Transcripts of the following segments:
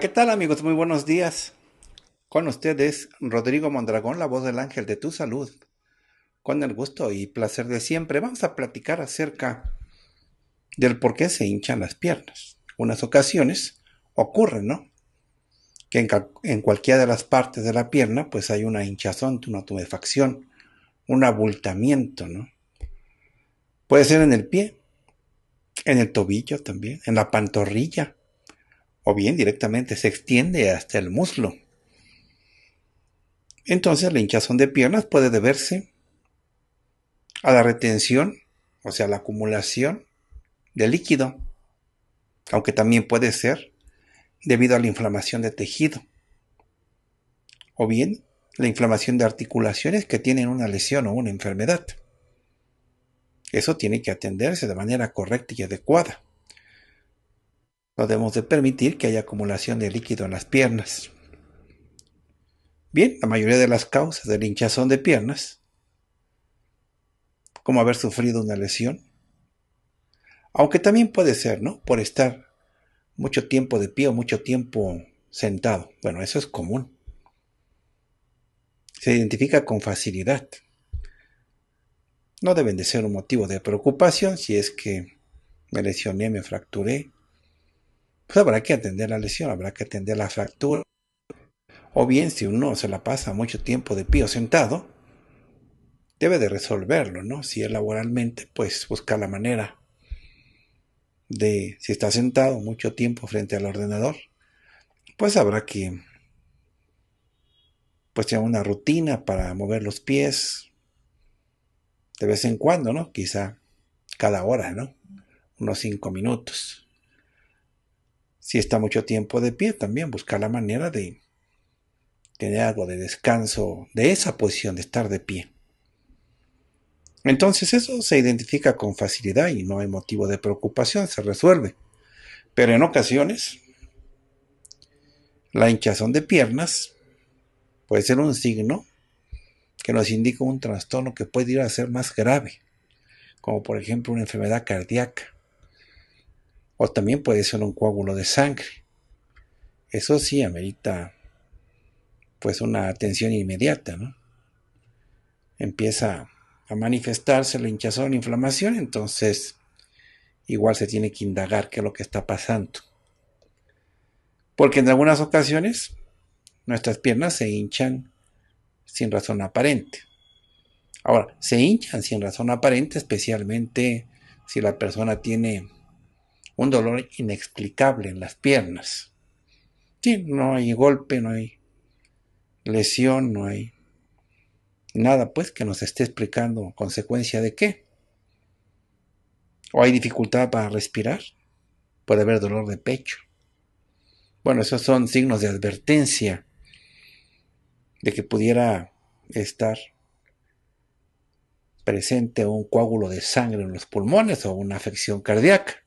¿qué tal amigos? Muy buenos días. Con ustedes, Rodrigo Mondragón, la voz del ángel de tu salud. Con el gusto y placer de siempre, vamos a platicar acerca del por qué se hinchan las piernas. Unas ocasiones ocurren, ¿no? Que en, en cualquiera de las partes de la pierna, pues hay una hinchazón, una tumefacción, un abultamiento, ¿no? Puede ser en el pie, en el tobillo también, en la pantorrilla, o bien directamente se extiende hasta el muslo. Entonces la hinchazón de piernas puede deberse a la retención, o sea, la acumulación de líquido, aunque también puede ser debido a la inflamación de tejido, o bien la inflamación de articulaciones que tienen una lesión o una enfermedad. Eso tiene que atenderse de manera correcta y adecuada. No debemos de permitir que haya acumulación de líquido en las piernas. Bien, la mayoría de las causas del hinchazón de piernas, como haber sufrido una lesión, aunque también puede ser, ¿no? Por estar mucho tiempo de pie o mucho tiempo sentado. Bueno, eso es común. Se identifica con facilidad. No deben de ser un motivo de preocupación si es que me lesioné, me fracturé pues habrá que atender la lesión, habrá que atender la fractura. O bien, si uno se la pasa mucho tiempo de pie o sentado, debe de resolverlo, ¿no? Si es laboralmente, pues buscar la manera de, si está sentado mucho tiempo frente al ordenador, pues habrá que, pues tener una rutina para mover los pies de vez en cuando, ¿no? Quizá cada hora, ¿no? Unos cinco minutos si está mucho tiempo de pie también, buscar la manera de tener algo de descanso de esa posición, de estar de pie. Entonces eso se identifica con facilidad y no hay motivo de preocupación, se resuelve. Pero en ocasiones, la hinchazón de piernas puede ser un signo que nos indica un trastorno que puede ir a ser más grave, como por ejemplo una enfermedad cardíaca o también puede ser un coágulo de sangre. Eso sí amerita pues una atención inmediata, ¿no? Empieza a manifestarse la hinchazón, la inflamación, entonces igual se tiene que indagar qué es lo que está pasando. Porque en algunas ocasiones nuestras piernas se hinchan sin razón aparente. Ahora, se hinchan sin razón aparente, especialmente si la persona tiene un dolor inexplicable en las piernas. Sí, no hay golpe, no hay lesión, no hay nada pues que nos esté explicando consecuencia de qué. O hay dificultad para respirar, puede haber dolor de pecho. Bueno, esos son signos de advertencia de que pudiera estar presente un coágulo de sangre en los pulmones o una afección cardíaca.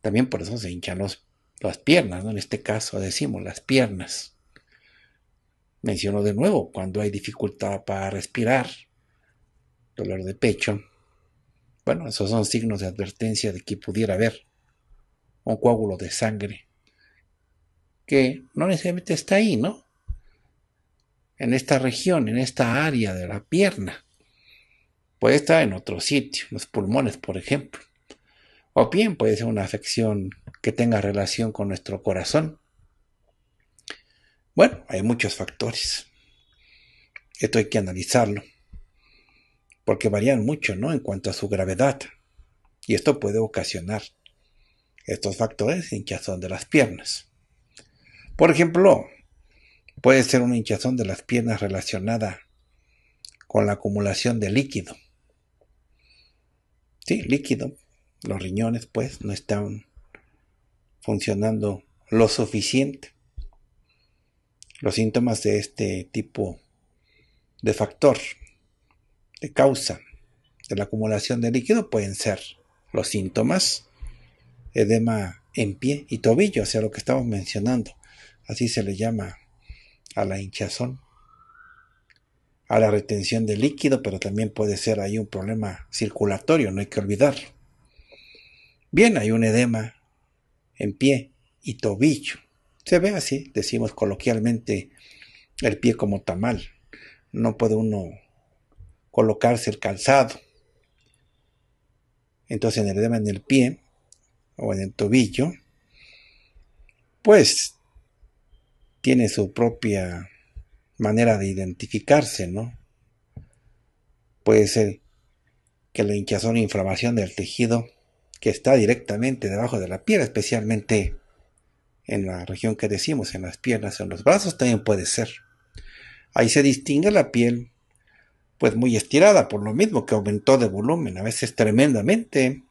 También por eso se hinchan los, las piernas, ¿no? En este caso decimos las piernas. Menciono de nuevo, cuando hay dificultad para respirar, dolor de pecho. Bueno, esos son signos de advertencia de que pudiera haber un coágulo de sangre que no necesariamente está ahí, ¿no? En esta región, en esta área de la pierna. Puede estar en otro sitio, los pulmones, por ejemplo. O bien puede ser una afección que tenga relación con nuestro corazón. Bueno, hay muchos factores. Esto hay que analizarlo. Porque varían mucho, ¿no? En cuanto a su gravedad. Y esto puede ocasionar estos factores hinchazón de las piernas. Por ejemplo, puede ser una hinchazón de las piernas relacionada con la acumulación de líquido. Sí, líquido los riñones pues no están funcionando lo suficiente. Los síntomas de este tipo de factor, de causa de la acumulación de líquido pueden ser los síntomas, edema en pie y tobillo, o sea, lo que estamos mencionando. Así se le llama a la hinchazón, a la retención de líquido, pero también puede ser ahí un problema circulatorio, no hay que olvidar. Bien, hay un edema en pie y tobillo. Se ve así, decimos coloquialmente, el pie como tamal. No puede uno colocarse el calzado. Entonces, en el edema en el pie o en el tobillo, pues tiene su propia manera de identificarse, ¿no? Puede ser que la hinchazón e inflamación del tejido que está directamente debajo de la piel, especialmente en la región que decimos, en las piernas o en los brazos también puede ser. Ahí se distingue la piel, pues muy estirada, por lo mismo que aumentó de volumen, a veces tremendamente.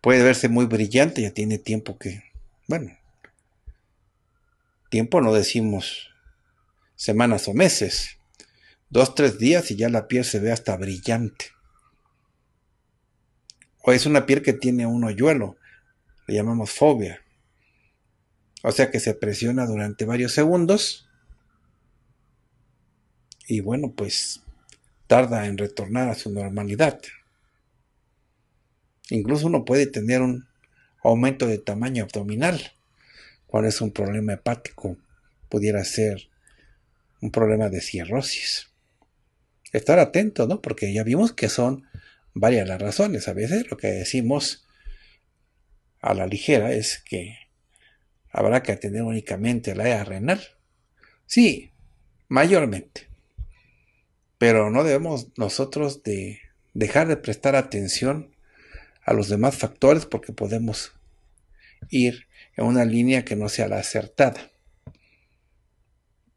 Puede verse muy brillante, ya tiene tiempo que, bueno, tiempo no decimos semanas o meses, dos, tres días y ya la piel se ve hasta brillante o es una piel que tiene un hoyuelo, le llamamos fobia. O sea que se presiona durante varios segundos y bueno, pues tarda en retornar a su normalidad. Incluso uno puede tener un aumento de tamaño abdominal cuando es un problema hepático, pudiera ser un problema de cirrosis. Estar atento, ¿no? Porque ya vimos que son varias las razones. A veces lo que decimos a la ligera es que habrá que atender únicamente la área renal. Sí, mayormente. Pero no debemos nosotros de dejar de prestar atención a los demás factores porque podemos ir en una línea que no sea la acertada.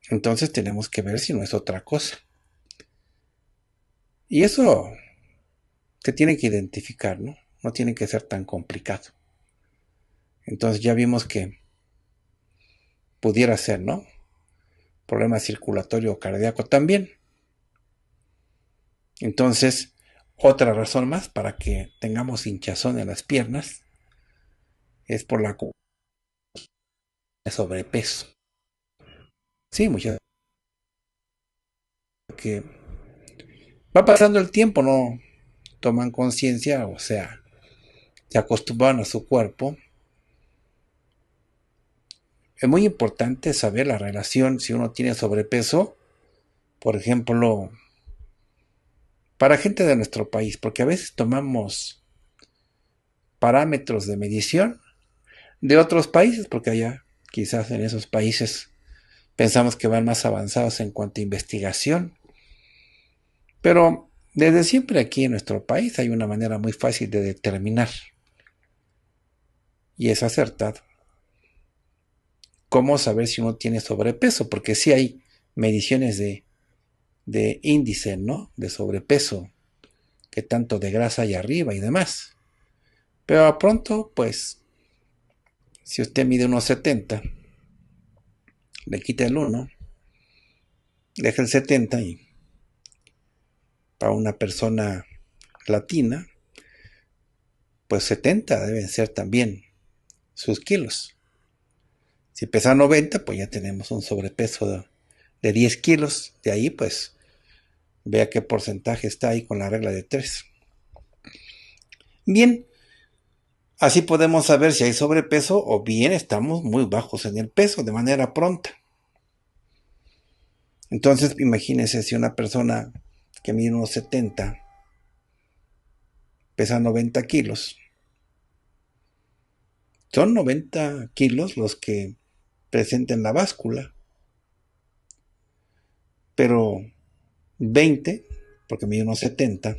Entonces tenemos que ver si no es otra cosa. Y eso te tienen que identificar, ¿no? No tiene que ser tan complicado. Entonces ya vimos que pudiera ser, ¿no? Problema circulatorio o cardíaco también. Entonces, otra razón más para que tengamos hinchazón en las piernas es por la sobrepeso. Sí, muchas Porque va pasando el tiempo, no toman conciencia, o sea, se acostumbran a su cuerpo. Es muy importante saber la relación si uno tiene sobrepeso, por ejemplo, para gente de nuestro país, porque a veces tomamos parámetros de medición de otros países, porque allá quizás en esos países pensamos que van más avanzados en cuanto a investigación. Pero desde siempre aquí en nuestro país hay una manera muy fácil de determinar, y es acertado. ¿Cómo saber si uno tiene sobrepeso? Porque sí hay mediciones de, de índice, ¿no? De sobrepeso, que tanto de grasa hay arriba y demás. Pero a pronto, pues, si usted mide unos 70, le quita el 1, deja el 70 y una persona latina, pues 70 deben ser también sus kilos. Si pesa 90, pues ya tenemos un sobrepeso de, de 10 kilos. De ahí, pues, vea qué porcentaje está ahí con la regla de 3. Bien, así podemos saber si hay sobrepeso o bien estamos muy bajos en el peso de manera pronta. Entonces, imagínense si una persona que mide unos 70, pesa 90 kilos. Son 90 kilos los que presenten la báscula, pero 20, porque mide unos 70,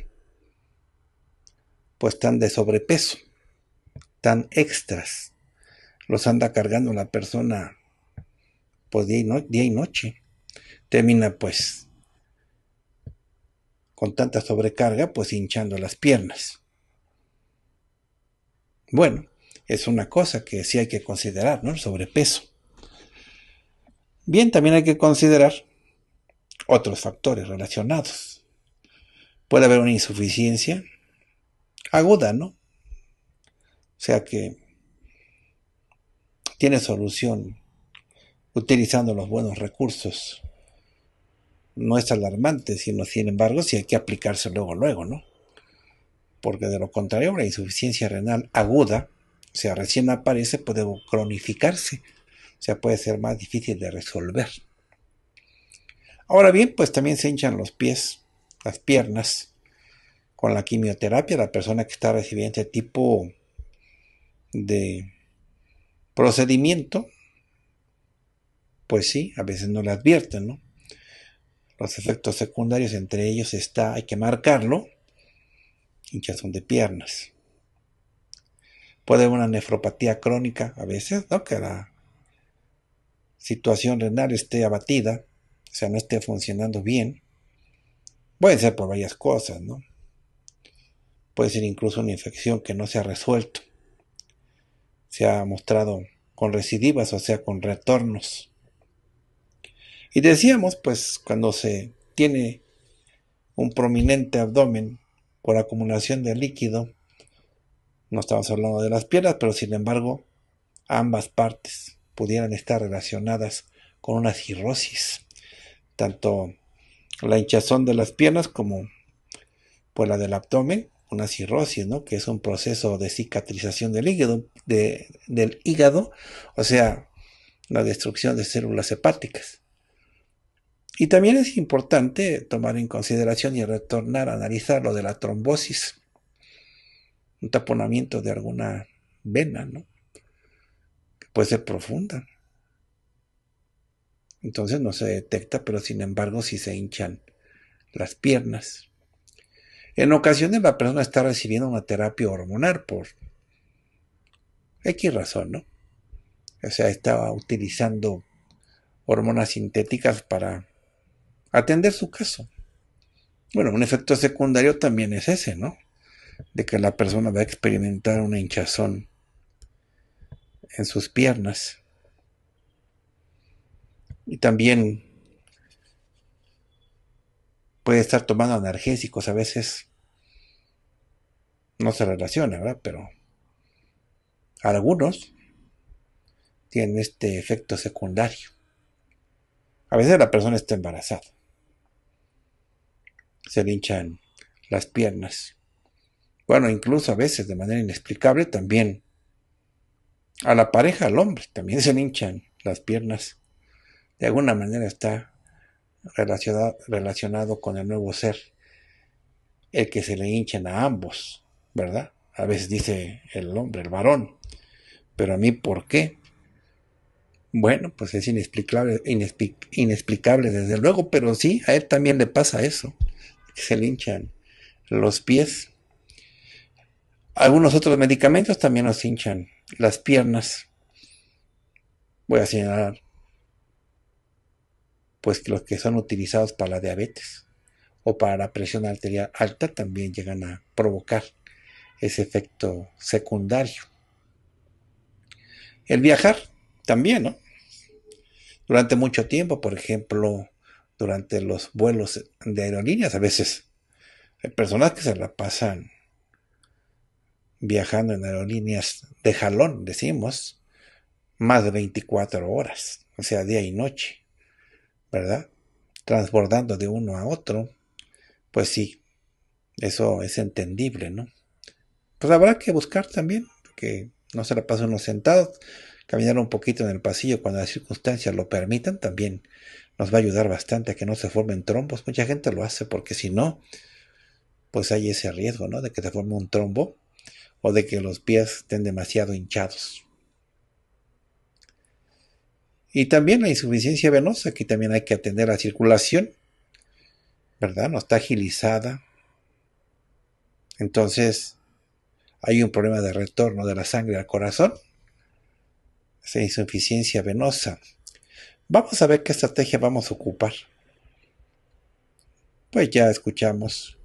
pues están de sobrepeso, están extras. Los anda cargando la persona pues día y noche. Termina pues con tanta sobrecarga, pues hinchando las piernas. Bueno, es una cosa que sí hay que considerar, ¿no? El sobrepeso. Bien, también hay que considerar otros factores relacionados. Puede haber una insuficiencia aguda, ¿no? O sea que tiene solución utilizando los buenos recursos no es alarmante, sino sin embargo si hay que aplicarse luego, luego, ¿no? Porque de lo contrario, una insuficiencia renal aguda, o sea, recién aparece, puede cronificarse, o sea, puede ser más difícil de resolver. Ahora bien, pues también se hinchan los pies, las piernas, con la quimioterapia, la persona que está recibiendo este tipo de procedimiento, pues sí, a veces no le advierten, ¿no? los efectos secundarios, entre ellos está, hay que marcarlo, hinchazón de piernas. Puede haber una nefropatía crónica a veces, ¿no? que la situación renal esté abatida, o sea, no esté funcionando bien. Puede ser por varias cosas, ¿no? Puede ser incluso una infección que no se ha resuelto. Se ha mostrado con recidivas, o sea, con retornos. Y decíamos, pues cuando se tiene un prominente abdomen por acumulación de líquido, no estamos hablando de las piernas, pero sin embargo, ambas partes pudieran estar relacionadas con una cirrosis, tanto la hinchazón de las piernas como pues la del abdomen, una cirrosis, ¿no? Que es un proceso de cicatrización del hígado, del hígado, o sea, la destrucción de células hepáticas. Y también es importante tomar en consideración y retornar a analizar lo de la trombosis, un taponamiento de alguna vena, ¿no? Que puede ser profunda. Entonces no se detecta, pero sin embargo si se hinchan las piernas. En ocasiones la persona está recibiendo una terapia hormonal por X razón, ¿no? O sea, estaba utilizando hormonas sintéticas para atender su caso. Bueno, un efecto secundario también es ese, ¿no? De que la persona va a experimentar una hinchazón en sus piernas. Y también puede estar tomando analgésicos a veces. No se relaciona, ¿verdad? Pero algunos tienen este efecto secundario. A veces la persona está embarazada se le hinchan las piernas. Bueno, incluso a veces de manera inexplicable también a la pareja, al hombre, también se le hinchan las piernas. De alguna manera está relacionado, relacionado con el nuevo ser, el que se le hinchan a ambos, ¿verdad? A veces dice el hombre, el varón, pero a mí, ¿por qué? Bueno, pues es inexplicable, inexplicable desde luego, pero sí, a él también le pasa eso se le hinchan los pies. Algunos otros medicamentos también nos hinchan las piernas. Voy a señalar pues que los que son utilizados para la diabetes o para la presión arterial alta también llegan a provocar ese efecto secundario. El viajar también, ¿no? Durante mucho tiempo, por ejemplo, durante los vuelos de aerolíneas. A veces hay personas que se la pasan viajando en aerolíneas de jalón, decimos, más de 24 horas, o sea, día y noche, ¿verdad? Transbordando de uno a otro, pues sí, eso es entendible, ¿no? Pues habrá que buscar también, que no se la pasen los sentados, caminar un poquito en el pasillo cuando las circunstancias lo permitan, también nos va a ayudar bastante a que no se formen trombos. Mucha gente lo hace porque si no, pues hay ese riesgo, ¿no? De que se forme un trombo o de que los pies estén demasiado hinchados. Y también la insuficiencia venosa, aquí también hay que atender la circulación, ¿verdad? No está agilizada. Entonces, hay un problema de retorno de la sangre al corazón. Esa insuficiencia venosa Vamos a ver qué estrategia vamos a ocupar. Pues ya escuchamos,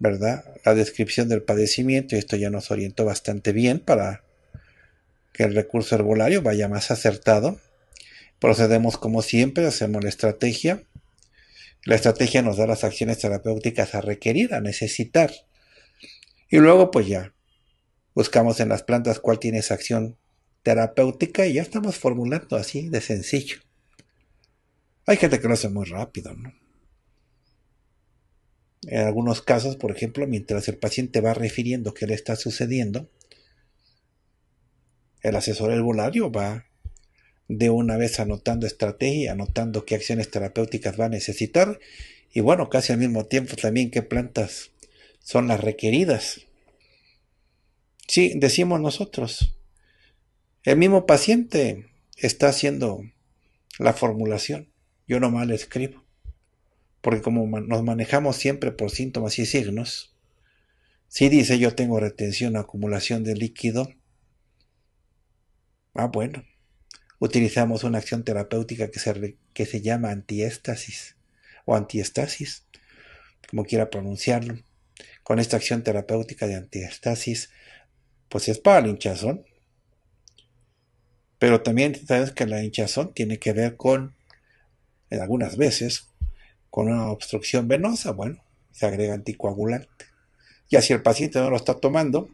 ¿verdad? La descripción del padecimiento y esto ya nos orientó bastante bien para que el recurso herbolario vaya más acertado. Procedemos como siempre, hacemos la estrategia. La estrategia nos da las acciones terapéuticas a requerir, a necesitar. Y luego pues ya buscamos en las plantas cuál tiene esa acción terapéutica y ya estamos formulando así de sencillo. Hay gente que lo hace muy rápido, ¿no? En algunos casos, por ejemplo, mientras el paciente va refiriendo qué le está sucediendo, el asesor herbolario va de una vez anotando estrategia, anotando qué acciones terapéuticas va a necesitar y bueno, casi al mismo tiempo también qué plantas son las requeridas. Sí, decimos nosotros, el mismo paciente está haciendo la formulación. Yo no mal escribo. Porque como nos manejamos siempre por síntomas y signos, si dice yo tengo retención o acumulación de líquido, ah bueno, utilizamos una acción terapéutica que se, que se llama antiéstasis o antiestasis, como quiera pronunciarlo. Con esta acción terapéutica de antiestasis, pues es para la hinchazón. Pero también sabes que la hinchazón tiene que ver con algunas veces con una obstrucción venosa, bueno, se agrega anticoagulante. Ya si el paciente no lo está tomando,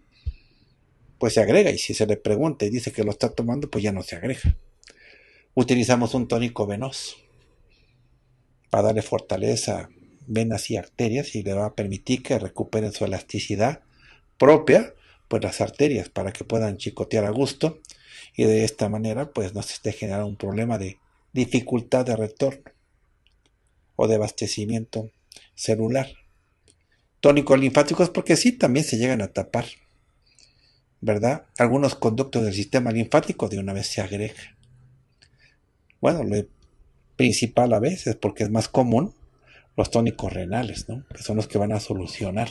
pues se agrega. Y si se le pregunta y dice que lo está tomando, pues ya no se agrega. Utilizamos un tónico venoso para darle fortaleza a venas y arterias y le va a permitir que recuperen su elasticidad propia, pues las arterias, para que puedan chicotear a gusto y de esta manera pues no se esté generando un problema de dificultad de retorno o de abastecimiento celular. Tónicos linfáticos porque sí, también se llegan a tapar, ¿verdad? Algunos conductos del sistema linfático de una vez se agregan. Bueno, lo principal a veces, porque es más común, los tónicos renales, ¿no? Que son los que van a solucionar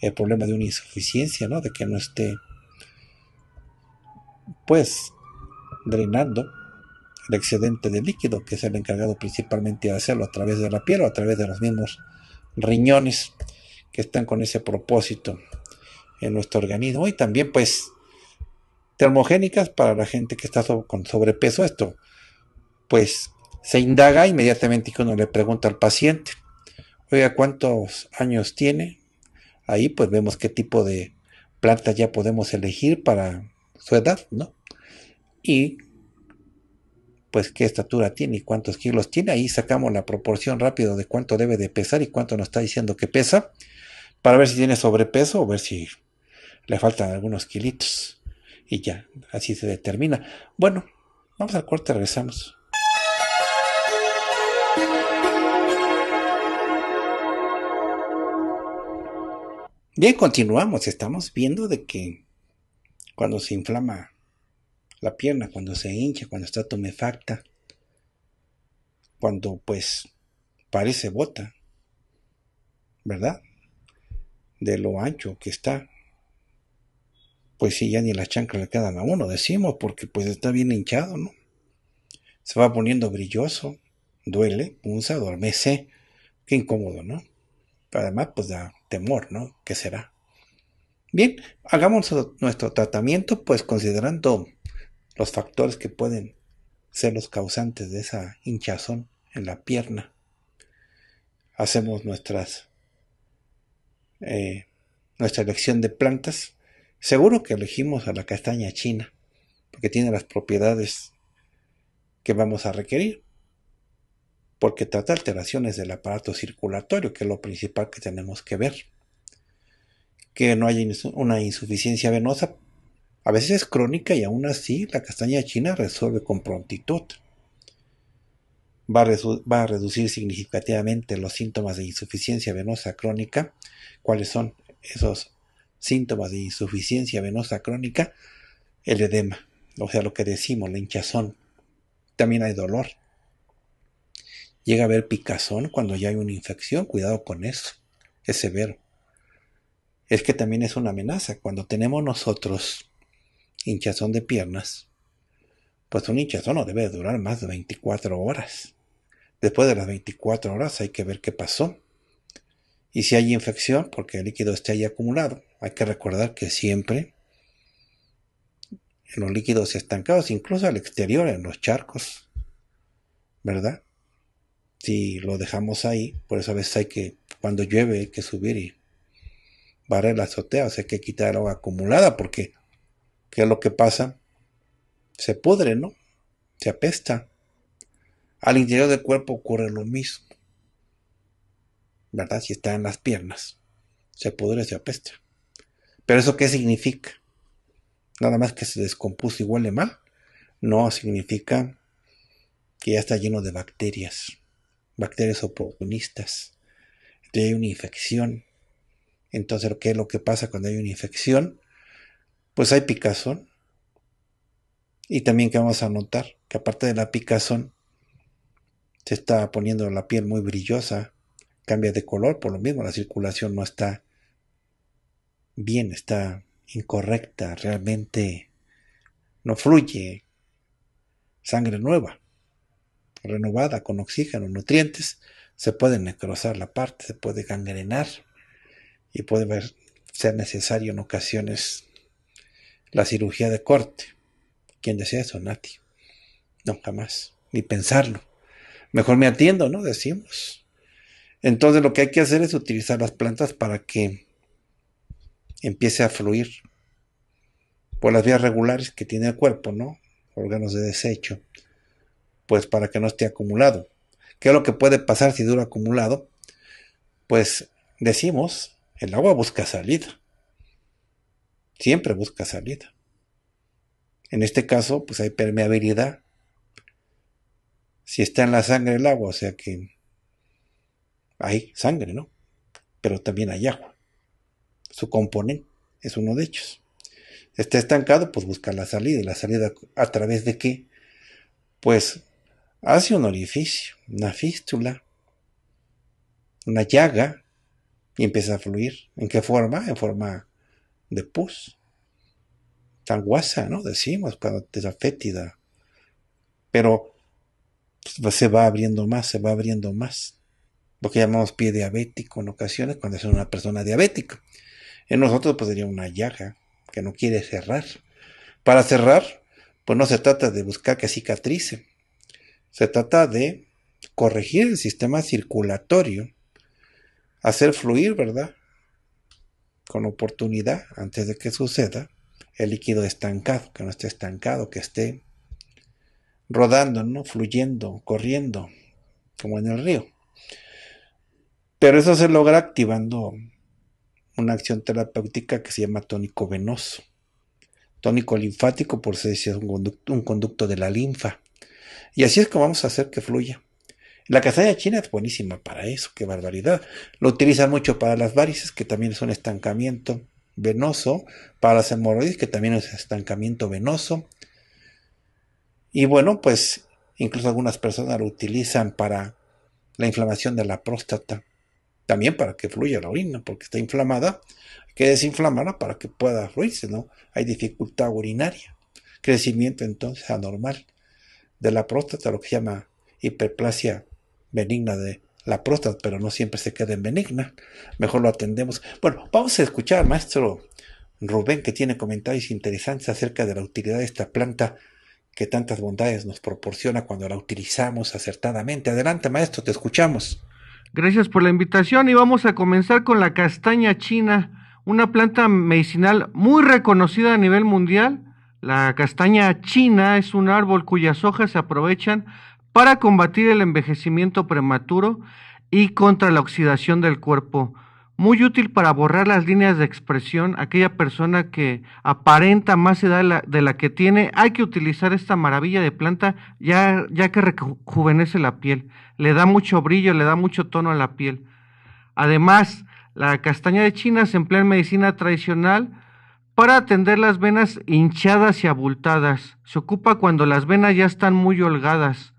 el problema de una insuficiencia, ¿no? De que no esté, pues, drenando el excedente de líquido, que es el encargado principalmente de hacerlo a través de la piel o a través de los mismos riñones que están con ese propósito en nuestro organismo. Y también pues termogénicas para la gente que está con sobrepeso. Esto pues se indaga inmediatamente y uno le pregunta al paciente, oiga, ¿cuántos años tiene? Ahí pues vemos qué tipo de plantas ya podemos elegir para su edad, ¿no? Y pues qué estatura tiene y cuántos kilos tiene. Ahí sacamos la proporción rápido de cuánto debe de pesar y cuánto nos está diciendo que pesa, para ver si tiene sobrepeso o ver si le faltan algunos kilitos. Y ya, así se determina. Bueno, vamos al corte, regresamos. Bien, continuamos. Estamos viendo de que cuando se inflama la pierna cuando se hincha, cuando está tumefacta, cuando pues parece bota, ¿verdad? De lo ancho que está. Pues si ya ni las chancras le quedan a uno, decimos, porque pues está bien hinchado, ¿no? Se va poniendo brilloso, duele, punza, adormece. Qué incómodo, ¿no? Además, pues da temor, ¿no? ¿Qué será? Bien, hagamos nuestro tratamiento, pues considerando los factores que pueden ser los causantes de esa hinchazón en la pierna. Hacemos nuestras eh, nuestra elección de plantas. Seguro que elegimos a la castaña china, porque tiene las propiedades que vamos a requerir. Porque trata alteraciones del aparato circulatorio, que es lo principal que tenemos que ver. Que no haya una insuficiencia venosa, a veces es crónica y aún así la castaña china resuelve con prontitud. Va a, reducir significativamente los síntomas de insuficiencia venosa crónica. ¿Cuáles son esos síntomas de insuficiencia venosa crónica? El edema, o sea, lo que decimos, la hinchazón. También hay dolor. Llega a haber picazón cuando ya hay una infección. Cuidado con eso. Es severo. Es que también es una amenaza. Cuando tenemos nosotros hinchazón de piernas, pues un hinchazón no debe durar más de 24 horas. Después de las 24 horas hay que ver qué pasó. Y si hay infección, porque el líquido esté ahí acumulado, hay que recordar que siempre los líquidos estancados, incluso al exterior, en los charcos, ¿verdad? Si lo dejamos ahí, por eso a veces hay que, cuando llueve, hay que subir y barrer la azotea, o sea, hay que quitar el agua acumulada, porque ¿Qué es lo que pasa? Se pudre, ¿no? Se apesta. Al interior del cuerpo ocurre lo mismo. ¿Verdad? Si está en las piernas, se pudre, se apesta. Pero eso qué significa? Nada más que se descompuso y huele mal. No significa que ya está lleno de bacterias, bacterias oportunistas. Entonces hay una infección. Entonces, ¿qué es lo que pasa cuando hay una infección? pues hay picazón. Y también que vamos a notar que aparte de la picazón, se está poniendo la piel muy brillosa, cambia de color, por lo mismo la circulación no está bien, está incorrecta, realmente no fluye sangre nueva, renovada con oxígeno, nutrientes, se puede necrosar la parte, se puede gangrenar y puede ser necesario en ocasiones la cirugía de corte. ¿Quién decía eso? Nati. No, jamás, ni pensarlo. Mejor me atiendo, ¿no? Decimos. Entonces lo que hay que hacer es utilizar las plantas para que empiece a fluir por las vías regulares que tiene el cuerpo, ¿no? Órganos de desecho. Pues para que no esté acumulado. ¿Qué es lo que puede pasar si dura acumulado? Pues decimos, el agua busca salida siempre busca salida. En este caso, pues hay permeabilidad. Si está en la sangre el agua, o sea que hay sangre, ¿no? Pero también hay agua. Su componente es uno de ellos. está estancado, pues busca la salida. ¿Y la salida a través de qué? Pues hace un orificio, una fístula, una llaga, y empieza a fluir. ¿En qué forma? En forma de pus, tal guasa, ¿no? Decimos, cuando te da fétida. Pero pues, se va abriendo más, se va abriendo más. Lo que llamamos pie diabético en ocasiones, cuando es una persona diabética. En nosotros pues sería una llaga que no quiere cerrar. Para cerrar, pues no se trata de buscar que cicatrice. Se trata de corregir el sistema circulatorio, hacer fluir, ¿verdad? con oportunidad antes de que suceda el líquido estancado, que no esté estancado, que esté rodando, ¿no? fluyendo, corriendo, como en el río. Pero eso se logra activando una acción terapéutica que se llama tónico venoso. Tónico linfático, por si es un conducto, un conducto de la linfa. Y así es como vamos a hacer que fluya. La castaña china es buenísima para eso, qué barbaridad. Lo utilizan mucho para las varices, que también es un estancamiento venoso, para las hemorroides, que también es estancamiento venoso. Y bueno, pues incluso algunas personas lo utilizan para la inflamación de la próstata, también para que fluya la orina, porque está inflamada, hay que desinflamarla para que pueda fluirse, ¿no? Hay dificultad urinaria, crecimiento entonces anormal de la próstata, lo que se llama hiperplasia benigna de la próstata, pero no siempre se queda en benigna. Mejor lo atendemos. Bueno, vamos a escuchar, maestro Rubén, que tiene comentarios interesantes acerca de la utilidad de esta planta que tantas bondades nos proporciona cuando la utilizamos acertadamente. Adelante, maestro, te escuchamos. Gracias por la invitación y vamos a comenzar con la castaña china, una planta medicinal muy reconocida a nivel mundial. La castaña china es un árbol cuyas hojas se aprovechan para combatir el envejecimiento prematuro y contra la oxidación del cuerpo. Muy útil para borrar las líneas de expresión. Aquella persona que aparenta más edad de la, que tiene, hay que utilizar esta maravilla de planta ya que rejuvenece la piel. Le da mucho brillo, le da mucho tono a la piel. Además, la castaña de China se emplea en medicina tradicional para atender las venas hinchadas y abultadas. Se ocupa cuando las venas ya están muy holgadas.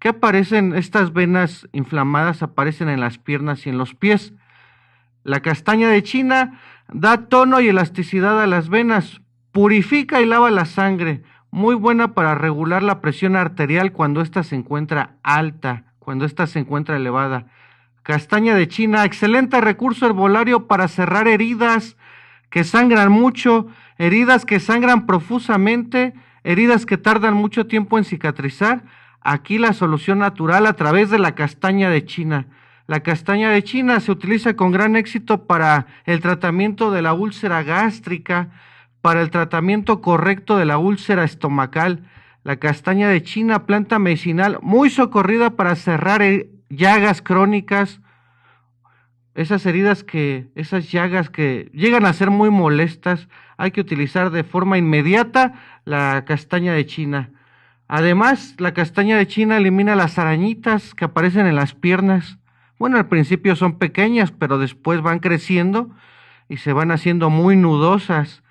Qué aparecen, estas venas inflamadas aparecen en las piernas y en los pies. La castaña de China da tono y elasticidad a las venas, purifica y lava la sangre, muy buena para regular la presión arterial cuando ésta se encuentra alta, cuando ésta se encuentra elevada. Castaña de China, excelente recurso herbolario para cerrar heridas que sangran mucho, heridas que sangran profusamente, heridas que tardan mucho tiempo en cicatrizar Aquí la solución natural a través de la castaña de China. La castaña de China se utiliza con gran éxito para el tratamiento de la úlcera gástrica, para el tratamiento correcto de la úlcera estomacal. La castaña de China, planta medicinal muy socorrida para cerrar llagas crónicas, esas heridas que, esas llagas que llegan a ser muy molestas, hay que utilizar de forma inmediata la castaña de China. Además, la castaña de China elimina las arañitas que aparecen en las piernas. Bueno, al principio son pequeñas, pero después van creciendo y se van haciendo muy nudosas.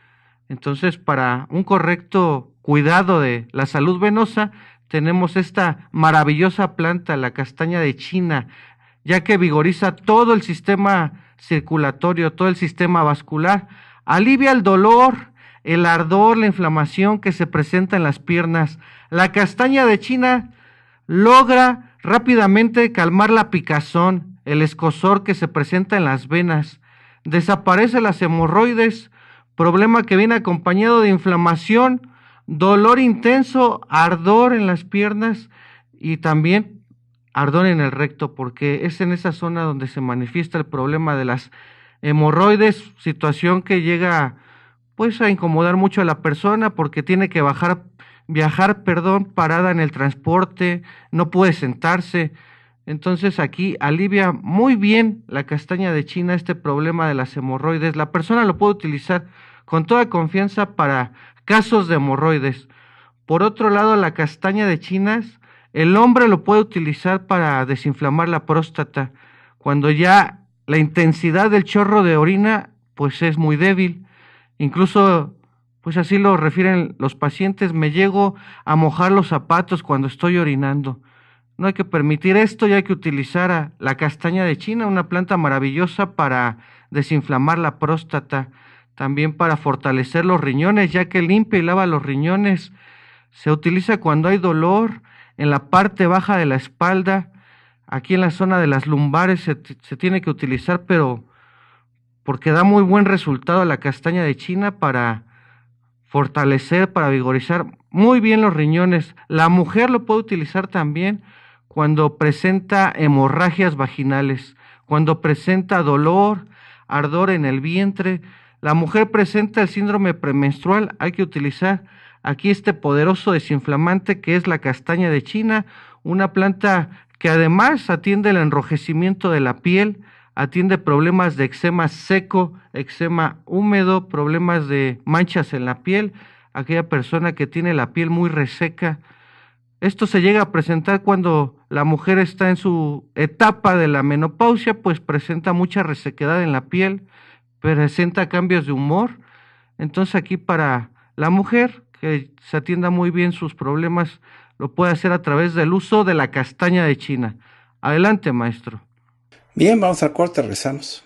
Entonces, para un correcto cuidado de la salud venosa, tenemos esta maravillosa planta, la castaña de China, ya que vigoriza todo el sistema circulatorio, todo el sistema vascular, alivia el dolor, el ardor, la inflamación que se presenta en las piernas. La castaña de China logra rápidamente calmar la picazón, el escosor que se presenta en las venas. desaparece las hemorroides, problema que viene acompañado de inflamación, dolor intenso, ardor en las piernas y también ardor en el recto, porque es en esa zona donde se manifiesta el problema de las hemorroides, situación que llega a pues a incomodar mucho a la persona porque tiene que bajar, viajar, perdón, parada en el transporte, no puede sentarse. Entonces aquí alivia muy bien la castaña de China este problema de las hemorroides. La persona lo puede utilizar con toda confianza para casos de hemorroides. Por otro lado, la castaña de chinas, el hombre lo puede utilizar para desinflamar la próstata, cuando ya la intensidad del chorro de orina pues es muy débil. Incluso, pues así lo refieren los pacientes, me llego a mojar los zapatos cuando estoy orinando. No hay que permitir esto ya hay que utilizar la castaña de China, una planta maravillosa para desinflamar la próstata, también para fortalecer los riñones, ya que limpia y lava los riñones. Se utiliza cuando hay dolor en la parte baja de la espalda, aquí en la zona de las lumbares se tiene que utilizar, pero porque da muy buen resultado a la castaña de China para fortalecer, para vigorizar muy bien los riñones. La mujer lo puede utilizar también cuando presenta hemorragias vaginales, cuando presenta dolor, ardor en el vientre. La mujer presenta el síndrome premenstrual, hay que utilizar aquí este poderoso desinflamante que es la castaña de China, una planta que además atiende el enrojecimiento de la piel, Atiende problemas de eczema seco, eczema húmedo, problemas de manchas en la piel, aquella persona que tiene la piel muy reseca. Esto se llega a presentar cuando la mujer está en su etapa de la menopausia, pues presenta mucha resequedad en la piel, presenta cambios de humor. Entonces aquí para la mujer que se atienda muy bien sus problemas, lo puede hacer a través del uso de la castaña de China. Adelante, maestro. Bien, vamos al corte, rezamos.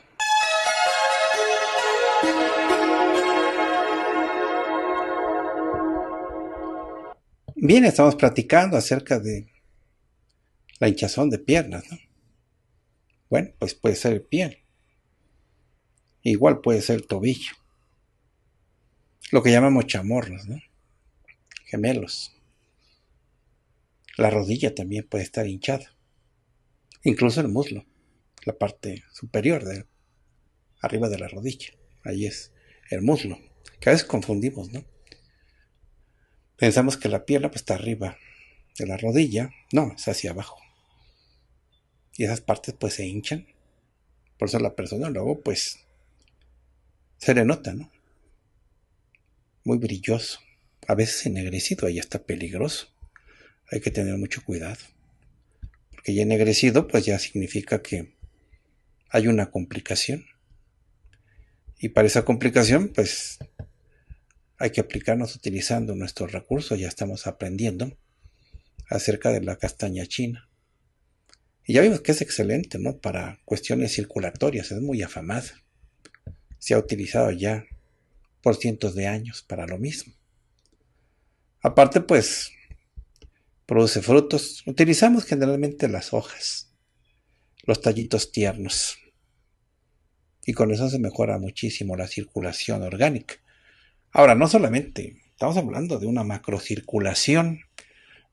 Bien, estamos platicando acerca de la hinchazón de piernas, ¿no? Bueno, pues puede ser el pie. Igual puede ser el tobillo. Lo que llamamos chamorros, ¿no? Gemelos. La rodilla también puede estar hinchada. Incluso el muslo la parte superior, de, arriba de la rodilla. Ahí es el muslo, que a veces confundimos, ¿no? Pensamos que la pierna pues, está arriba de la rodilla, no, es hacia abajo. Y esas partes pues se hinchan. Por eso la persona luego pues se le nota, ¿no? Muy brilloso, a veces ennegrecido, ahí está peligroso. Hay que tener mucho cuidado. Porque ya ennegrecido pues ya significa que hay una complicación. Y para esa complicación, pues hay que aplicarnos utilizando nuestros recursos. Ya estamos aprendiendo acerca de la castaña china. Y ya vimos que es excelente, ¿no? Para cuestiones circulatorias, es muy afamada. Se ha utilizado ya por cientos de años para lo mismo. Aparte, pues, produce frutos. Utilizamos generalmente las hojas, los tallitos tiernos y con eso se mejora muchísimo la circulación orgánica. Ahora, no solamente estamos hablando de una macrocirculación,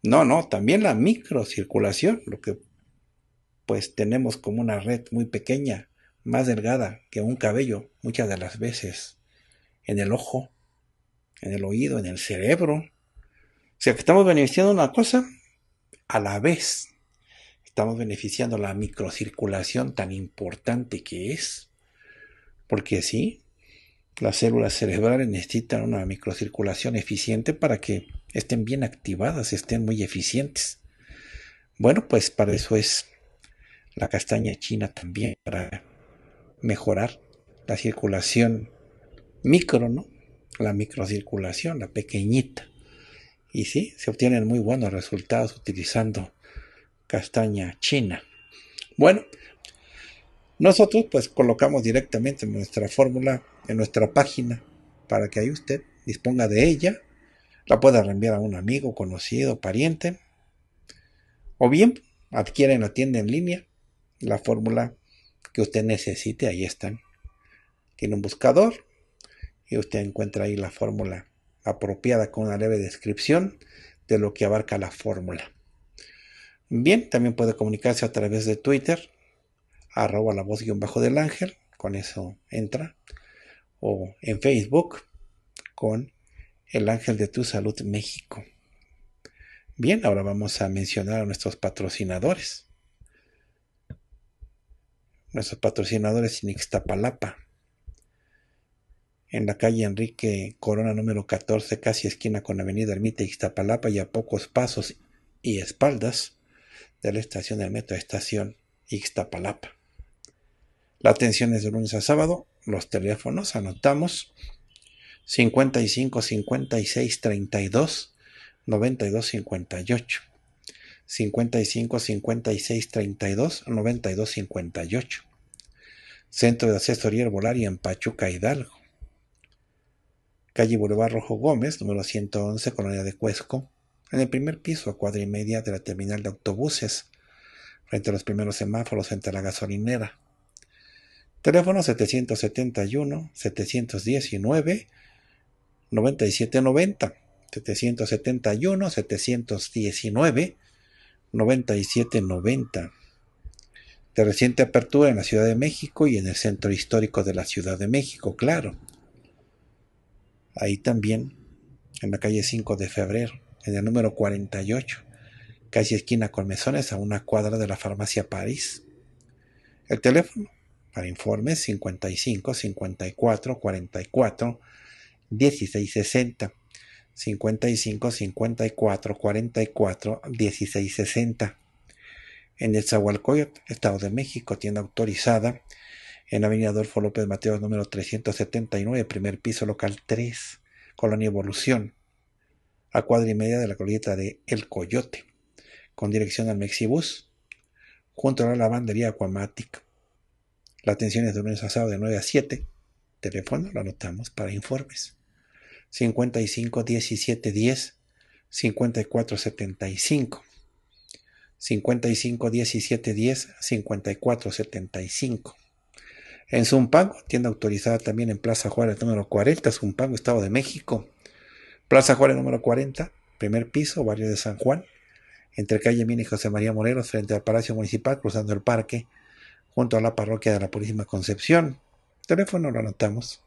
no, no, también la microcirculación, lo que pues tenemos como una red muy pequeña, más delgada que un cabello, muchas de las veces, en el ojo, en el oído, en el cerebro. O sea que estamos beneficiando una cosa a la vez. Estamos beneficiando la microcirculación tan importante que es porque sí, las células cerebrales necesitan una microcirculación eficiente para que estén bien activadas, estén muy eficientes. Bueno, pues para eso es la castaña china también, para mejorar la circulación micro, ¿no? La microcirculación, la pequeñita. Y sí, se obtienen muy buenos resultados utilizando castaña china. Bueno, nosotros pues colocamos directamente nuestra fórmula en nuestra página para que ahí usted disponga de ella, la pueda reenviar a un amigo, conocido, pariente, o bien adquieren en la tienda en línea la fórmula que usted necesite, ahí están. Tiene un buscador y usted encuentra ahí la fórmula apropiada con una leve descripción de lo que abarca la fórmula. Bien, también puede comunicarse a través de Twitter arroba la voz guión bajo del ángel, con eso entra, o en Facebook con el ángel de tu salud México. Bien, ahora vamos a mencionar a nuestros patrocinadores. Nuestros patrocinadores en Ixtapalapa, en la calle Enrique Corona número 14, casi esquina con avenida Ermita Ixtapalapa y a pocos pasos y espaldas de la estación del metro Estación Ixtapalapa. La atención es de lunes a sábado. Los teléfonos anotamos 55 56 32 92 58. 55 56 32 92 58. Centro de Asesoría Herbolaria en Pachuca, Hidalgo. Calle Boulevard Rojo Gómez, número 111, Colonia de Cuesco, en el primer piso, a cuadra y media de la terminal de autobuses, frente a los primeros semáforos frente a la gasolinera. Teléfono 771-719-9790. 771-719-9790. De reciente apertura en la Ciudad de México y en el centro histórico de la Ciudad de México, claro. Ahí también, en la calle 5 de febrero, en el número 48, casi esquina Colmesones, a una cuadra de la farmacia París. El teléfono para informes 55 54 44 1660. 55 54 44 1660. En el Zahualcoyot, Estado de México, tienda autorizada en Avenida Adolfo López Mateos, número 379, primer piso, local 3, Colonia Evolución, a cuadra y media de la coleta de El Coyote, con dirección al Mexibus, junto a la lavandería Aquamatic. La atención es de lunes a sábado de 9 a 7. Teléfono lo anotamos para informes. 55 17 10 54 75. 55 17 10 54 75. En Zumpango, tienda autorizada también en Plaza Juárez número 40, Zumpango, Estado de México. Plaza Juárez número 40, primer piso, barrio de San Juan, entre calle Mina y José María Morelos, frente al Palacio Municipal, cruzando el parque, junto a la parroquia de la Purísima Concepción. teléfono lo anotamos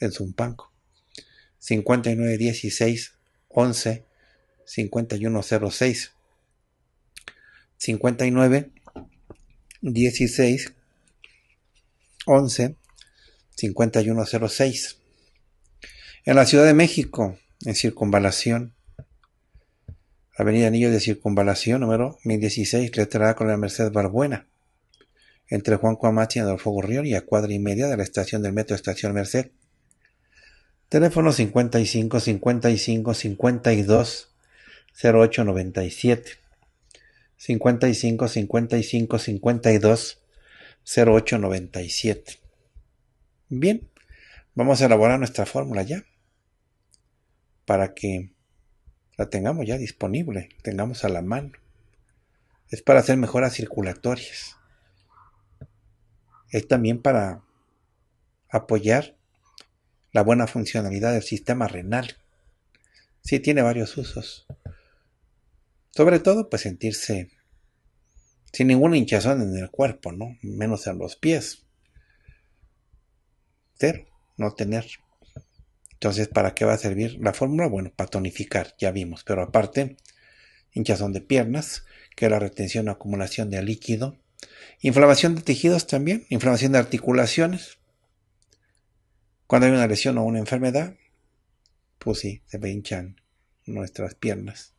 en Zumpanco. 5916 11 5106 59 16 11 5106 en la Ciudad de México en circunvalación Avenida anillo de Circunvalación número 1016 Letrada con la Merced Barbuena entre Juan Cuamati y Adolfo Gurrión y a cuadra y media de la estación del metro Estación Merced. Teléfono 55 55 52 08 97. 55 55 52 08 97. Bien, vamos a elaborar nuestra fórmula ya para que la tengamos ya disponible, tengamos a la mano. Es para hacer mejoras circulatorias es también para apoyar la buena funcionalidad del sistema renal. Sí, tiene varios usos. Sobre todo, pues sentirse sin ninguna hinchazón en el cuerpo, ¿no? Menos en los pies. Cero, no tener. Entonces, ¿para qué va a servir la fórmula? Bueno, para tonificar, ya vimos, pero aparte, hinchazón de piernas, que la retención o acumulación de líquido, Inflamación de tejidos también, inflamación de articulaciones. Cuando hay una lesión o una enfermedad, pues sí, se hinchan nuestras piernas.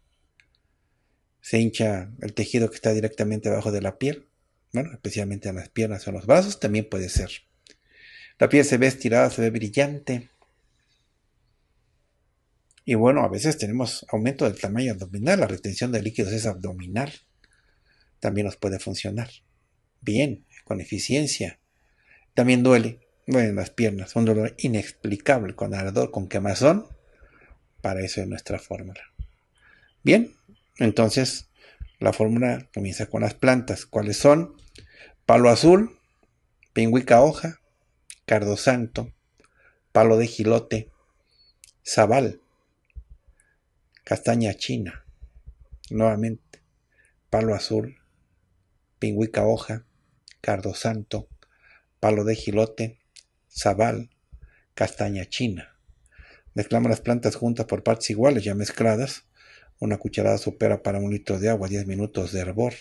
Se hincha el tejido que está directamente debajo de la piel, bueno, especialmente en las piernas o en los brazos, también puede ser. La piel se ve estirada, se ve brillante. Y bueno, a veces tenemos aumento del tamaño abdominal, la retención de líquidos es abdominal. También nos puede funcionar bien, con eficiencia. También duele, en las piernas, un dolor inexplicable con ardor, con quemazón. Para eso es nuestra fórmula. Bien, entonces la fórmula comienza con las plantas. ¿Cuáles son? Palo azul, pingüica hoja, cardo santo, palo de gilote, zabal, castaña china, nuevamente, palo azul, pingüica hoja, cardo santo, palo de gilote, zabal, castaña china. Mezclamos las plantas juntas por partes iguales, ya mezcladas. Una cucharada supera para un litro de agua, 10 minutos de hervor.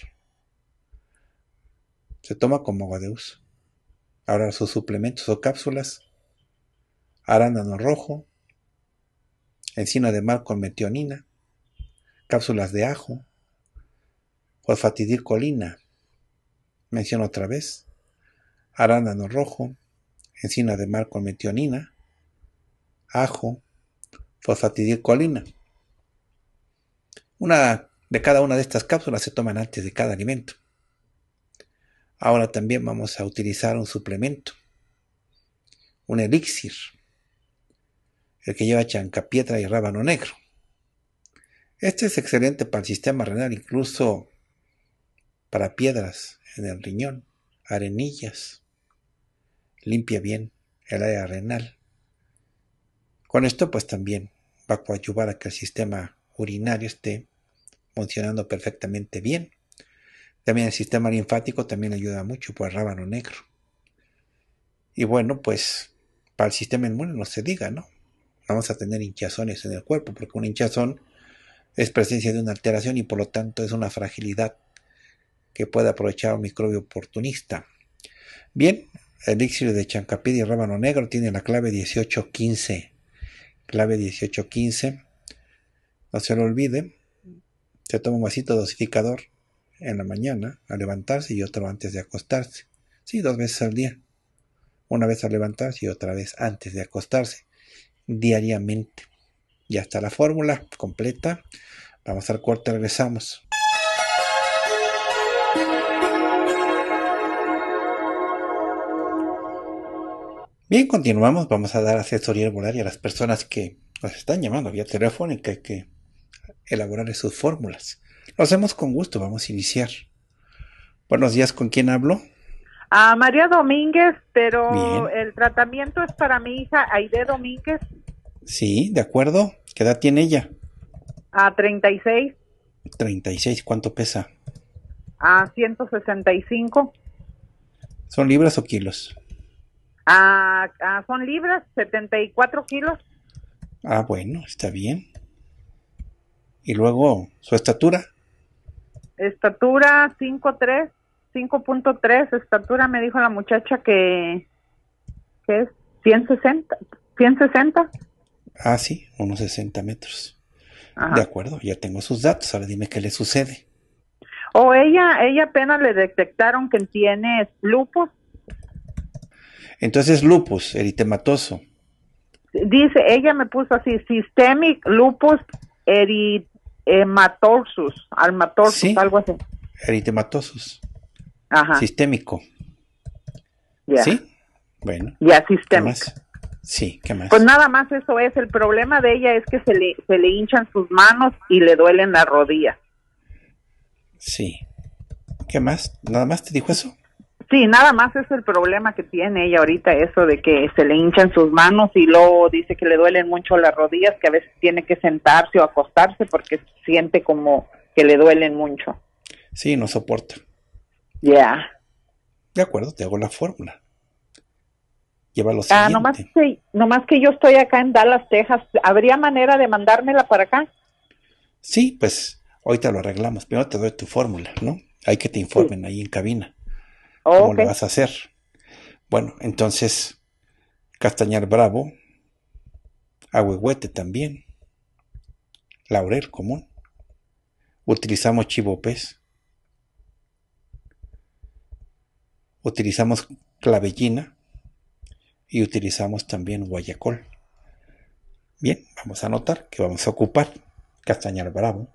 Se toma como agua de uso. Ahora sus suplementos o cápsulas. Arándano rojo. Encina de mar con metionina. Cápsulas de ajo. Fosfatidilcolina menciono otra vez, arándano rojo, encina de mar con metionina, ajo, fosfatidilcolina. Una de cada una de estas cápsulas se toman antes de cada alimento. Ahora también vamos a utilizar un suplemento, un elixir, el que lleva chancapietra y rábano negro. Este es excelente para el sistema renal, incluso para piedras en el riñón, arenillas. Limpia bien el área renal. Con esto pues también va a ayudar a que el sistema urinario esté funcionando perfectamente bien. También el sistema linfático también ayuda mucho por el rábano negro. Y bueno, pues para el sistema inmune no se diga, ¿no? Vamos a tener hinchazones en el cuerpo porque un hinchazón es presencia de una alteración y por lo tanto es una fragilidad que puede aprovechar un microbio oportunista. Bien, el elixir de chancapí y rábano negro tiene la clave 1815. Clave 1815. No se lo olvide. Se toma un vasito dosificador en la mañana al levantarse y otro antes de acostarse. Sí, dos veces al día. Una vez al levantarse y otra vez antes de acostarse. Diariamente. Ya está la fórmula completa. Vamos al y regresamos. Bien, continuamos. Vamos a dar asesoría y a las personas que nos están llamando vía telefónica y que elaborar sus fórmulas. Lo hacemos con gusto. Vamos a iniciar. Buenos días. ¿Con quién hablo? A María Domínguez, pero el tratamiento es para mi hija Aide Domínguez. Sí, de acuerdo. ¿Qué edad tiene ella? A 36. 36, ¿cuánto pesa? A 165. ¿Son libras o kilos? Ah, ah, son libras, 74 kilos. Ah, bueno, está bien. Y luego, ¿su estatura? Estatura 5'3, 5.3, estatura me dijo la muchacha que, que es 160, 160. Ah, sí, unos 60 metros. De acuerdo, ya tengo sus datos, ahora dime qué le sucede. O oh, ella, ella apenas le detectaron que tiene lupus entonces, lupus eritematoso. Dice, ella me puso así, systemic lupus eritematosus, almatosus, algo así. Eritematosus. Ajá. Sistémico. ¿Sí? Bueno. Ya, sistémico. sí, ¿qué más? Pues nada más eso es. El problema de ella es que se le, se le hinchan sus manos y le duelen las rodillas. Sí. ¿Qué más? ¿Nada más te dijo eso? Sí, nada más es el problema que tiene ella ahorita, eso de que se le hinchan sus manos y luego dice que le duelen mucho las rodillas, que a veces tiene que sentarse o acostarse porque siente como que le duelen mucho. Sí, no soporta. Ya. De acuerdo, te hago la fórmula. Lleva los. siguiente. Ah, nomás que, que yo estoy acá en Dallas, Texas, ¿habría manera de mandármela para acá? Sí, pues ahorita lo arreglamos. Primero te doy tu fórmula, ¿no? Hay que te informen ahí en cabina. ¿Cómo lo vas a hacer? Bueno, entonces, castañar bravo, agüehuete también, laurel común. Utilizamos chivopés. Utilizamos clavellina y utilizamos también guayacol. Bien, vamos a anotar que vamos a ocupar castañar bravo,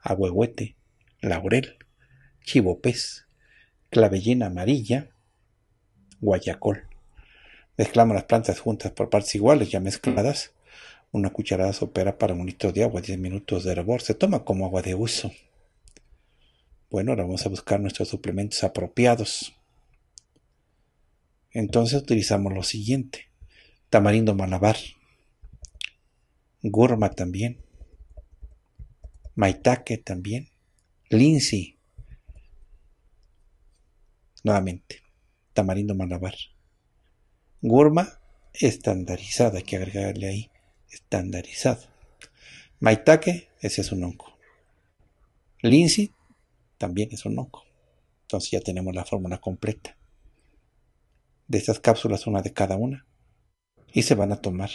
agüehuete, laurel, chivopés, clavellina amarilla, guayacol. Mezclamos las plantas juntas por partes iguales, ya mezcladas. Una cucharada sopera para un litro de agua, 10 minutos de hervor. Se toma como agua de uso. Bueno, ahora vamos a buscar nuestros suplementos apropiados. Entonces utilizamos lo siguiente. Tamarindo malabar. Gurma también. Maitake también. Linsi. Nuevamente, tamarindo malabar. Gurma, estandarizada, hay que agregarle ahí, estandarizada. Maitake, ese es un onco. Lindsay, también es un onco. Entonces ya tenemos la fórmula completa. De estas cápsulas, una de cada una. Y se van a tomar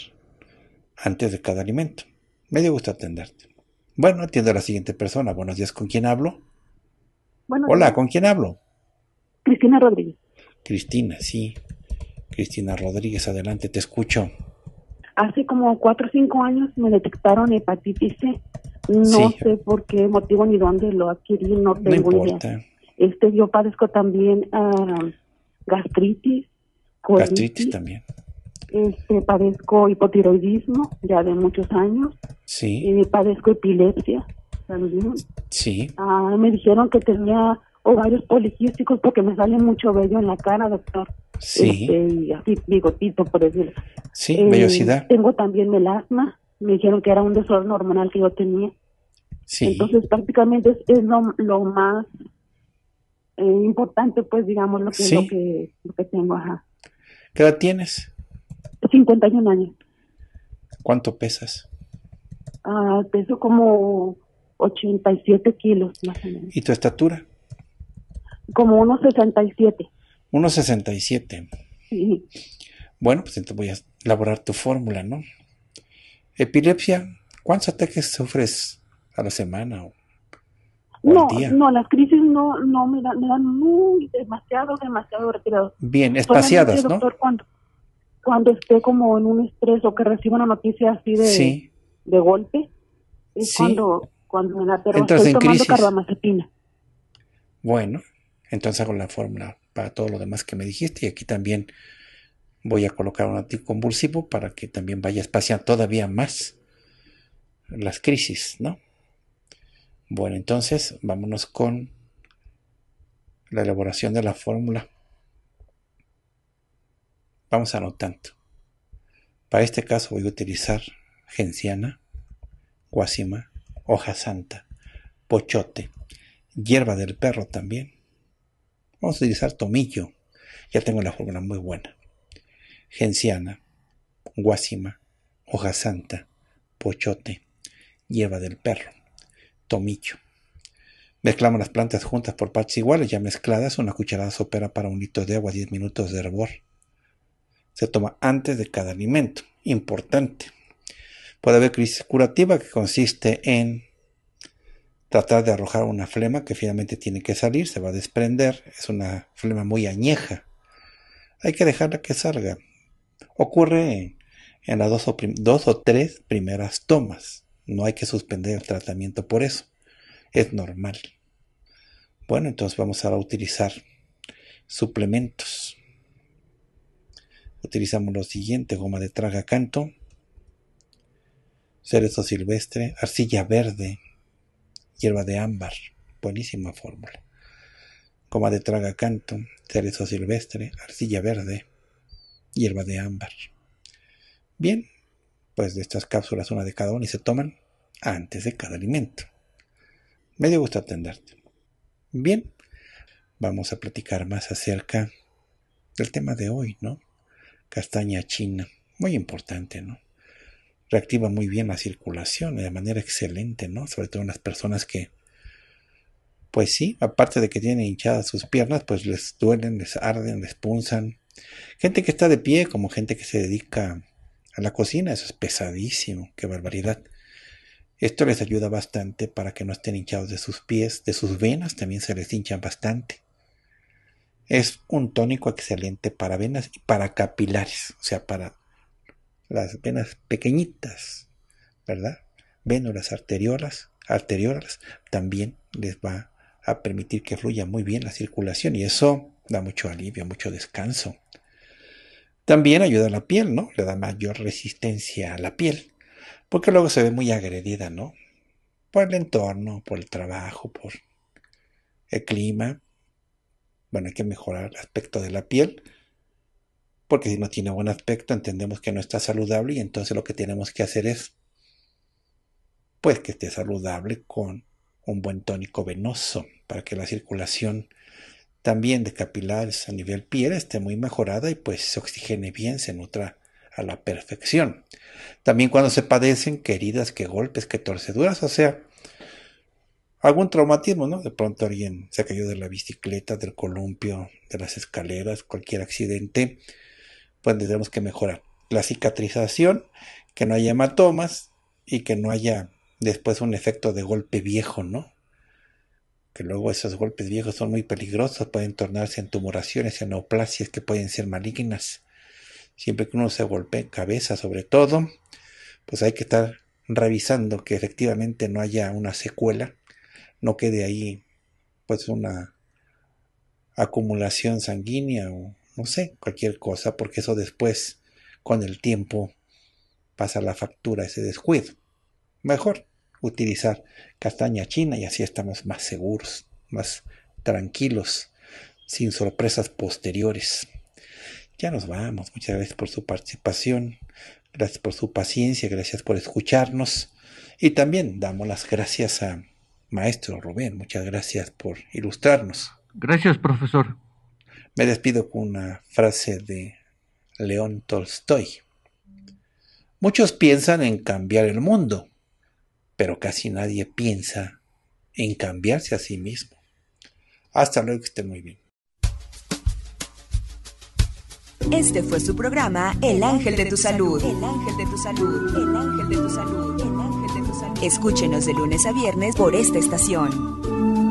antes de cada alimento. Me dio gusto atenderte. Bueno, atiendo a la siguiente persona. Buenos días, ¿con quién hablo? Hola, ¿con quién hablo? Cristina Rodríguez. Cristina, sí. Cristina Rodríguez, adelante, te escucho. Hace como cuatro o cinco años me detectaron hepatitis C. No sé por qué motivo ni dónde lo adquirí, no tengo Este, yo padezco también gastritis. gastritis también. Este, padezco hipotiroidismo ya de muchos años. Sí. Y eh, padezco epilepsia también. Sí. Ah, me dijeron que tenía ovarios poliquísticos porque me sale mucho vello en la cara, doctor. Sí. Este, y así, bigotito, por decirlo. Sí, eh, Tengo también melasma. Me dijeron que era un desorden hormonal que yo tenía. Sí. Entonces, prácticamente es, lo, más eh, importante, pues, digamos, lo que, lo que, tengo. Ajá. ¿Qué edad tienes? 51 años. ¿Cuánto pesas? Ah, peso como 87 kilos, más o menos. ¿Y tu estatura? Como unos 67. Sí. Bueno, pues entonces voy a elaborar tu fórmula, ¿no? Epilepsia, ¿cuántos ataques sufres a la semana o, no, No, las crisis no, no me, dan, me dan muy demasiado, demasiado retirados. Bien, espaciadas, ¿no? Cuando, esté como en un estrés o que reciba una noticia así de, de golpe, es sí. cuando, me da, pero estoy tomando crisis. carbamazepina. Bueno, entonces hago la fórmula para todo lo demás que me dijiste y aquí también voy a colocar un anticonvulsivo para que también vaya espaciando todavía más las crisis, ¿no? Bueno, entonces vámonos con la elaboración de la fórmula. Vamos anotando. Para este caso voy a utilizar genciana, cuásima, hoja santa, pochote, hierba del perro también, Vamos a utilizar tomillo. Ya tengo la fórmula muy buena. Genciana, guásima, hoja santa, pochote, lleva del perro, tomillo. Mezclamos las plantas juntas por partes iguales, ya mezcladas, una cucharada sopera para un litro de agua, 10 minutos de hervor. Se toma antes de cada alimento. Importante. Puede haber crisis curativa que consiste en tratar de arrojar una flema que finalmente tiene que salir, se va a desprender, es una flema muy añeja. Hay que dejarla que salga. Ocurre en, las dos o, dos o tres primeras tomas. No hay que suspender el tratamiento por eso. Es normal. Bueno, entonces vamos a utilizar suplementos. Utilizamos lo siguiente, goma de traga canto, cerezo silvestre, arcilla verde, hierba de ámbar, buenísima fórmula. Coma de traga canto, cerezo silvestre, arcilla verde, hierba de ámbar. Bien, pues de estas cápsulas una de cada una y se toman antes de cada alimento. Me dio gusto atenderte. Bien, vamos a platicar más acerca del tema de hoy, ¿no? Castaña china, muy importante, ¿no? reactiva muy bien la circulación de manera excelente, ¿no? Sobre todo en las personas que, pues sí, aparte de que tienen hinchadas sus piernas, pues les duelen, les arden, les punzan. Gente que está de pie, como gente que se dedica a la cocina, eso es pesadísimo, qué barbaridad. Esto les ayuda bastante para que no estén hinchados de sus pies, de sus venas también se les hinchan bastante. Es un tónico excelente para venas y para capilares, o sea, para las venas pequeñitas, ¿verdad? Vénulas arteriolas, arteriolas, también les va a permitir que fluya muy bien la circulación y eso da mucho alivio, mucho descanso. También ayuda a la piel, ¿no? Le da mayor resistencia a la piel, porque luego se ve muy agredida, ¿no? Por el entorno, por el trabajo, por el clima. Bueno, hay que mejorar el aspecto de la piel porque si no tiene buen aspecto entendemos que no está saludable y entonces lo que tenemos que hacer es, pues que esté saludable con un buen tónico venoso para que la circulación también de capilares a nivel piel esté muy mejorada y pues se oxigene bien, se nutra a la perfección. También cuando se padecen que heridas, que golpes, que torceduras, o sea, algún traumatismo, ¿no? De pronto alguien se cayó de la bicicleta, del columpio, de las escaleras, cualquier accidente, pues tendremos que mejorar. La cicatrización, que no haya hematomas y que no haya después un efecto de golpe viejo, ¿no? Que luego esos golpes viejos son muy peligrosos, pueden tornarse en tumoraciones, en neoplasias que pueden ser malignas. Siempre que uno se golpee cabeza, sobre todo, pues hay que estar revisando que efectivamente no haya una secuela, no quede ahí pues una acumulación sanguínea o no sé, cualquier cosa, porque eso después, con el tiempo, pasa la factura, ese descuido. Mejor utilizar castaña china y así estamos más seguros, más tranquilos, sin sorpresas posteriores. Ya nos vamos, muchas gracias por su participación, gracias por su paciencia, gracias por escucharnos y también damos las gracias a Maestro Rubén, muchas gracias por ilustrarnos. Gracias, profesor. Me despido con una frase de León Tolstoy. Muchos piensan en cambiar el mundo, pero casi nadie piensa en cambiarse a sí mismo. Hasta luego, que esté muy bien. Este fue su programa El Ángel de tu Salud. El Ángel de tu Salud. El Ángel de tu Salud. El Ángel de tu Salud. Escúchenos de lunes a viernes por esta estación.